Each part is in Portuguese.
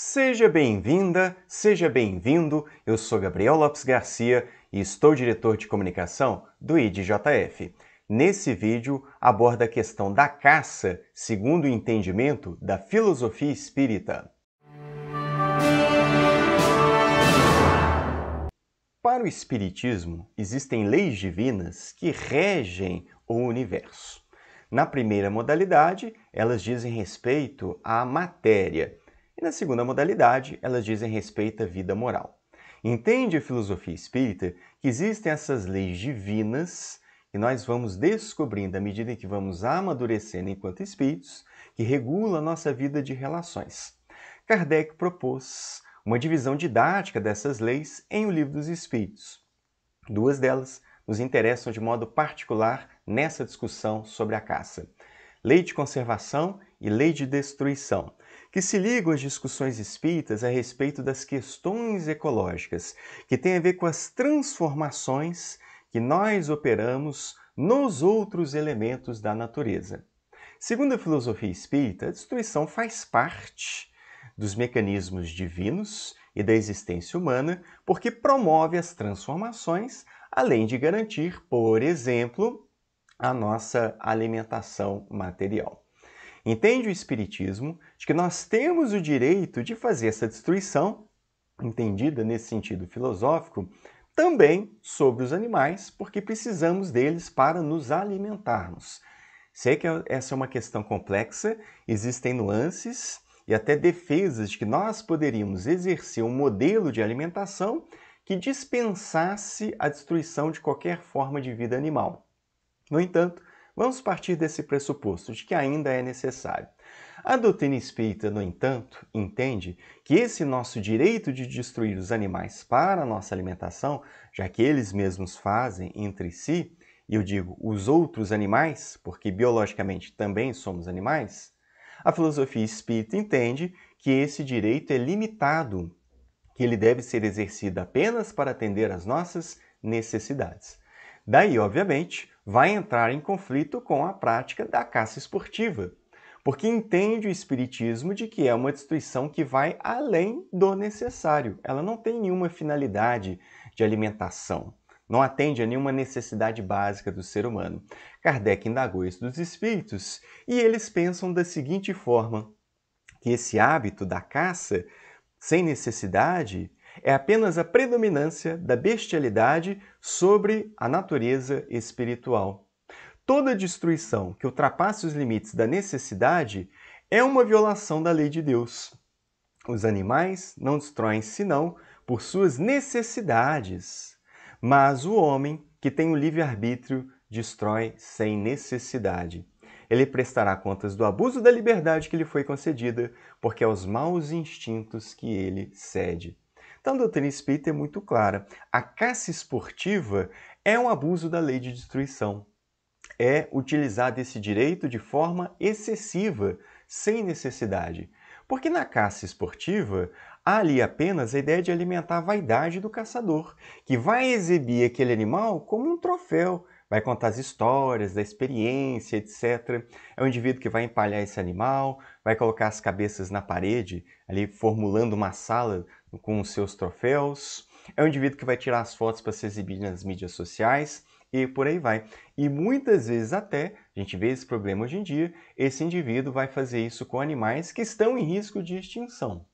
Seja bem-vinda, seja bem-vindo. Eu sou Gabriel Lopes Garcia e estou diretor de comunicação do IDJF. Nesse vídeo aborda a questão da caça, segundo o entendimento da filosofia espírita. Para o espiritismo, existem leis divinas que regem o universo. Na primeira modalidade, elas dizem respeito à matéria, e na segunda modalidade, elas dizem respeito à vida moral. Entende a filosofia espírita que existem essas leis divinas que nós vamos descobrindo à medida que vamos amadurecendo enquanto espíritos, que regula a nossa vida de relações. Kardec propôs uma divisão didática dessas leis em O Livro dos Espíritos. Duas delas nos interessam de modo particular nessa discussão sobre a caça: lei de conservação e lei de destruição, que se ligam às discussões espíritas a respeito das questões ecológicas, que têm a ver com as transformações que nós operamos nos outros elementos da natureza. Segundo a filosofia espírita, a destruição faz parte dos mecanismos divinos e da existência humana, porque promove as transformações, além de garantir, por exemplo, a nossa alimentação material. Entende o Espiritismo de que nós temos o direito de fazer essa destruição, entendida nesse sentido filosófico, também sobre os animais, porque precisamos deles para nos alimentarmos. Sei que essa é uma questão complexa, existem nuances e até defesas de que nós poderíamos exercer um modelo de alimentação que dispensasse a destruição de qualquer forma de vida animal. No entanto, Vamos partir desse pressuposto de que ainda é necessário. A doutrina espírita, no entanto, entende que esse nosso direito de destruir os animais para a nossa alimentação, já que eles mesmos fazem entre si, e eu digo os outros animais, porque biologicamente também somos animais, a filosofia espírita entende que esse direito é limitado, que ele deve ser exercido apenas para atender às nossas necessidades. Daí, obviamente, vai entrar em conflito com a prática da caça esportiva, porque entende o espiritismo de que é uma destruição que vai além do necessário. Ela não tem nenhuma finalidade de alimentação, não atende a nenhuma necessidade básica do ser humano. Kardec indagou isso dos espíritos e eles pensam da seguinte forma: que esse hábito da caça sem necessidade é apenas a predominância da bestialidade sobre a natureza espiritual. Toda destruição que ultrapasse os limites da necessidade é uma violação da lei de Deus. Os animais não destroem senão por suas necessidades, mas o homem que tem o livre-arbítrio destrói sem necessidade. Ele prestará contas do abuso da liberdade que lhe foi concedida, porque é aos maus instintos que ele cede. Então a doutrina espírita é muito clara. A caça esportiva é um abuso da lei de destruição. É utilizar desse direito de forma excessiva, sem necessidade. Porque na caça esportiva, há ali apenas a ideia de alimentar a vaidade do caçador, que vai exibir aquele animal como um troféu, vai contar as histórias, da experiência, etc. É um indivíduo que vai empalhar esse animal, vai colocar as cabeças na parede, ali formulando uma sala com os seus troféus. É um indivíduo que vai tirar as fotos para se exibir nas mídias sociais e por aí vai. E muitas vezes até, a gente vê esse problema hoje em dia, esse indivíduo vai fazer isso com animais que estão em risco de extinção.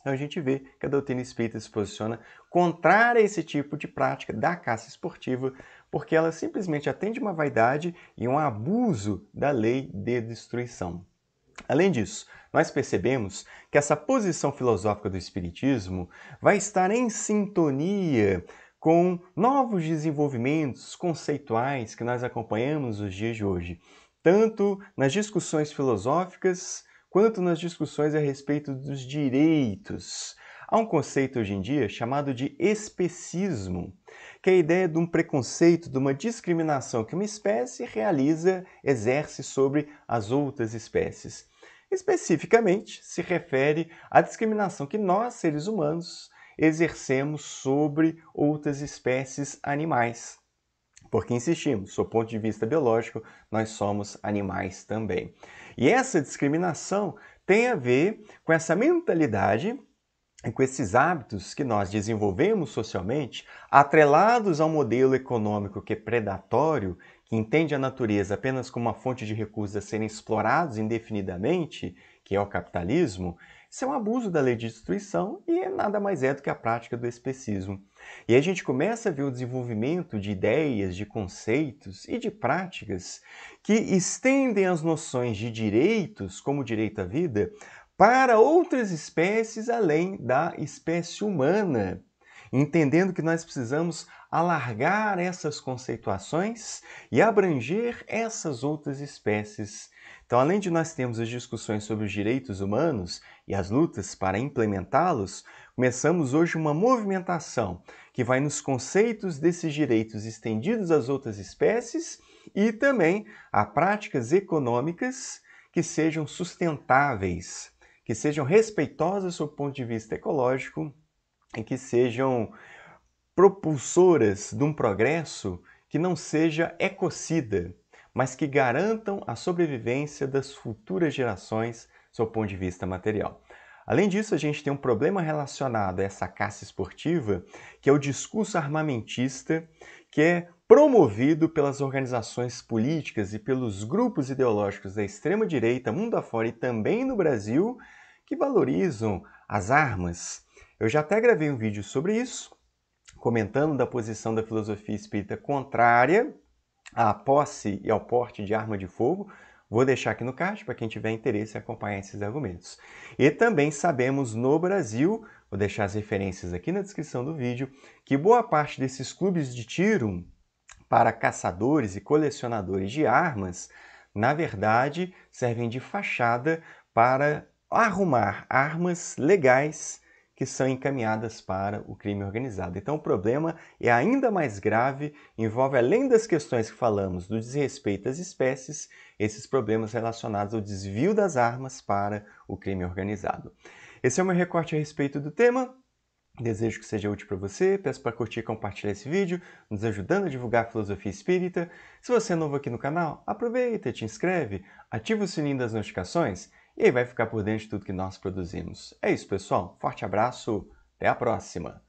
Então a gente vê que a doutrina espírita se posiciona contrária a esse tipo de prática da caça esportiva, porque ela simplesmente atende uma vaidade e um abuso da lei de destruição. Além disso, nós percebemos que essa posição filosófica do Espiritismo vai estar em sintonia com novos desenvolvimentos conceituais que nós acompanhamos nos dias de hoje, tanto nas discussões filosóficas quanto nas discussões a respeito dos direitos. Há um conceito hoje em dia chamado de especismo, que é a ideia de um preconceito, de uma discriminação que uma espécie realiza, exerce sobre as outras espécies. Especificamente, se refere à discriminação que nós, seres humanos, exercemos sobre outras espécies animais. Porque, insistimos, do ponto de vista biológico, nós somos animais também. E essa discriminação tem a ver com essa mentalidade com esses hábitos que nós desenvolvemos socialmente, atrelados ao modelo econômico que é predatório, que entende a natureza apenas como uma fonte de recursos a serem explorados indefinidamente, que é o capitalismo, isso é um abuso da lei de destruição e nada mais é do que a prática do especismo. E a gente começa a ver o desenvolvimento de ideias, de conceitos e de práticas que estendem as noções de direitos, como o direito à vida, para outras espécies além da espécie humana, entendendo que nós precisamos alargar essas conceituações e abranger essas outras espécies. Então, além de nós termos as discussões sobre os direitos humanos e as lutas para implementá-los, começamos hoje uma movimentação que vai nos conceitos desses direitos estendidos às outras espécies e também a práticas econômicas que sejam sustentáveis que sejam respeitosas sob o ponto de vista ecológico e que sejam propulsoras de um progresso que não seja ecocida, mas que garantam a sobrevivência das futuras gerações sob o ponto de vista material. Além disso, a gente tem um problema relacionado a essa caça esportiva, que é o discurso armamentista, que é promovido pelas organizações políticas e pelos grupos ideológicos da extrema-direita, mundo afora e também no Brasil, que valorizam as armas. Eu já até gravei um vídeo sobre isso, comentando da posição da filosofia espírita contrária à posse e ao porte de arma de fogo. Vou deixar aqui no card para quem tiver interesse acompanhar esses argumentos. E também sabemos no Brasil, vou deixar as referências aqui na descrição do vídeo, que boa parte desses clubes de tiro para caçadores e colecionadores de armas, na verdade, servem de fachada para arrumar armas legais que são encaminhadas para o crime organizado. Então o problema é ainda mais grave, envolve além das questões que falamos do desrespeito às espécies, esses problemas relacionados ao desvio das armas para o crime organizado. Esse é o meu recorte a respeito do tema. Desejo que seja útil para você. Peço para curtir e compartilhar esse vídeo, nos ajudando a divulgar a filosofia espírita. Se você é novo aqui no canal, aproveita, te inscreve, ativa o sininho das notificações e aí vai ficar por dentro de tudo que nós produzimos. É isso, pessoal. Forte abraço, até a próxima!